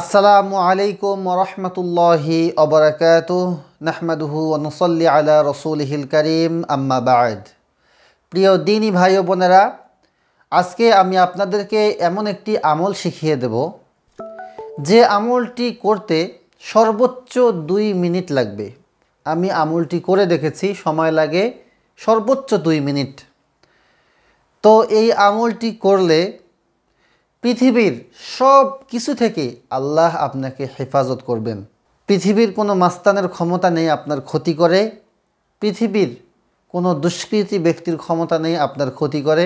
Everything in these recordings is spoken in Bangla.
আসসালামু আলাইকুম রহমতুল্লাহি অবরাকাত নাহমাদুহু নসল্লি আলা হিল করিম আম্মাবাদ প্রিয় দিনী ভাই বোনেরা আজকে আমি আপনাদেরকে এমন একটি আমল শিখিয়ে দেব যে আমলটি করতে সর্বোচ্চ দুই মিনিট লাগবে আমি আমলটি করে দেখেছি সময় লাগে সর্বোচ্চ দুই মিনিট তো এই আমলটি করলে পৃথিবীর সব কিছু থেকে আল্লাহ আপনাকে হেফাজত করবেন পৃথিবীর কোনো মাস্তানের ক্ষমতা নেই আপনার ক্ষতি করে পৃথিবীর কোনো দুষ্কৃতি ব্যক্তির ক্ষমতা নেই আপনার ক্ষতি করে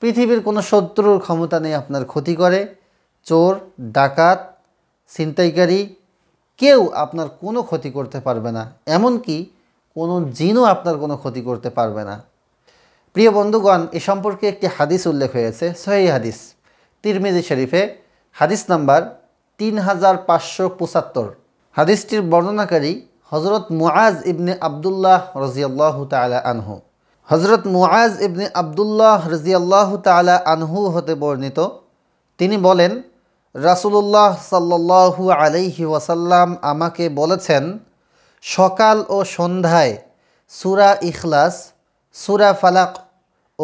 পৃথিবীর কোনো শত্রুর ক্ষমতা নেই আপনার ক্ষতি করে চোর ডাকাত ছিনতাইকারী কেউ আপনার কোনো ক্ষতি করতে পারবে না এমনকি কোনো জিনও আপনার কোনো ক্ষতি করতে পারবে না প্রিয় বন্ধুগণ এ সম্পর্কে একটি হাদিস উল্লেখ হয়েছে সহি হাদিস তিরমিজি শরীফে হাদিস নাম্বার তিন হাজার পাঁচশো পঁচাত্তর হাদিসটির বর্ণনাকারী হজরত মুআজ ইবনে আবদুল্লাহ রজিয়াল্লাহ তালা আনহু হজরত মুআজ ইবনে আবদুল্লাহ রজিয়াল্লাহ তালা আনহু হতে বর্ণিত তিনি বলেন রাসুলুল্লাহ সাল্লাহু আলাইহি ওয়াসাল্লাম আমাকে বলেছেন সকাল ও সন্ধ্যায় সুরা ইখলাস সুরা ফালাক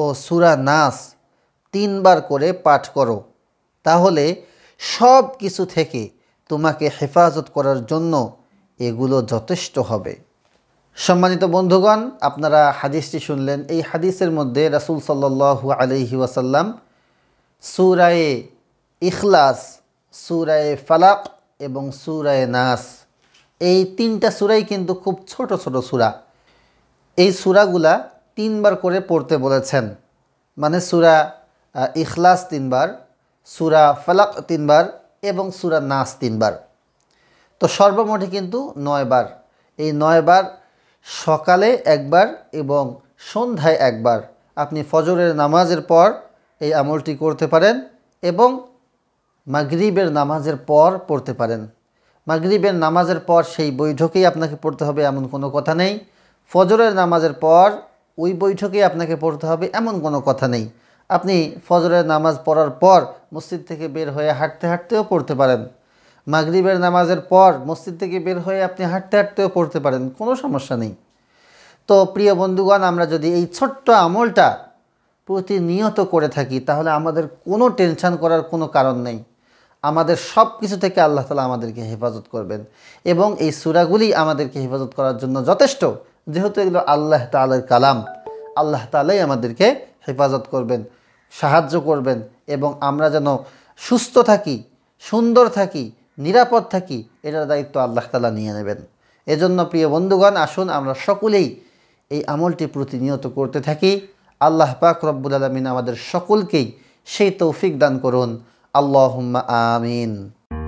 ও সুরা নাস তিনবার করে পাঠ করো তাহলে সব কিছু থেকে তোমাকে হেফাজত করার জন্য এগুলো যথেষ্ট হবে সম্মানিত বন্ধুগণ আপনারা হাদিসটি শুনলেন এই হাদিসের মধ্যে রাসুল সাল্লু আলহি ওয়াসাল্লাম সুরায়ে ইখলাস সুরায়ে ফালাক এবং সুরায়ে নাস এই তিনটা সুরাই কিন্তু খুব ছোট ছোট সুরা এই সুরাগুলা তিনবার করে পড়তে বলেছেন মানে সুরা ইখলাস তিনবার সুরা ফালাক তিনবার এবং সুরা নাস তিনবার তো সর্বমোটে কিন্তু নয়বার এই নয়বার সকালে একবার এবং সন্ধ্যায় একবার আপনি ফজরের নামাজের পর এই আমলটি করতে পারেন এবং মাগরিবের নামাজের পর পড়তে পারেন মাগরিবের নামাজের পর সেই বৈঠকেই আপনাকে পড়তে হবে এমন কোনো কথা নেই ফজরের নামাজের পর ওই বৈঠকেই আপনাকে পড়তে হবে এমন কোনো কথা নেই আপনি ফজরের নামাজ পড়ার পর মসজিদ থেকে বের হয়ে হাঁটতে হাঁটতেও পড়তে পারেন মাগরিবের নামাজের পর মসজিদ থেকে বের হয়ে আপনি হাঁটতে হাঁটতেও পড়তে পারেন কোনো সমস্যা নেই তো প্রিয় বন্ধুগণ আমরা যদি এই ছোট্ট আমলটা প্রতিনিয়ত করে থাকি তাহলে আমাদের কোনো টেনশান করার কোনো কারণ নেই আমাদের সব কিছু থেকে আল্লাহ তালা আমাদেরকে হেফাজত করবেন এবং এই সুরাগুলি আমাদেরকে হেফাজত করার জন্য যথেষ্ট যেহেতু এগুলো আল্লাহ তালের কালাম আল্লাহ তালাই আমাদেরকে হেফাজত করবেন সাহায্য করবেন এবং আমরা যেন সুস্থ থাকি সুন্দর থাকি নিরাপদ থাকি এটার দায়িত্ব আল্লাহ তালা নিয়ে নেবেন এজন্য প্রিয় বন্ধুগণ আসুন আমরা সকলেই এই আমলটি প্রতিনিয়ত করতে থাকি আল্লাহ পাক রব্বুল আলমিন আমাদের সকলকেই সেই তৌফিক দান করুন আল্লাহ আমিন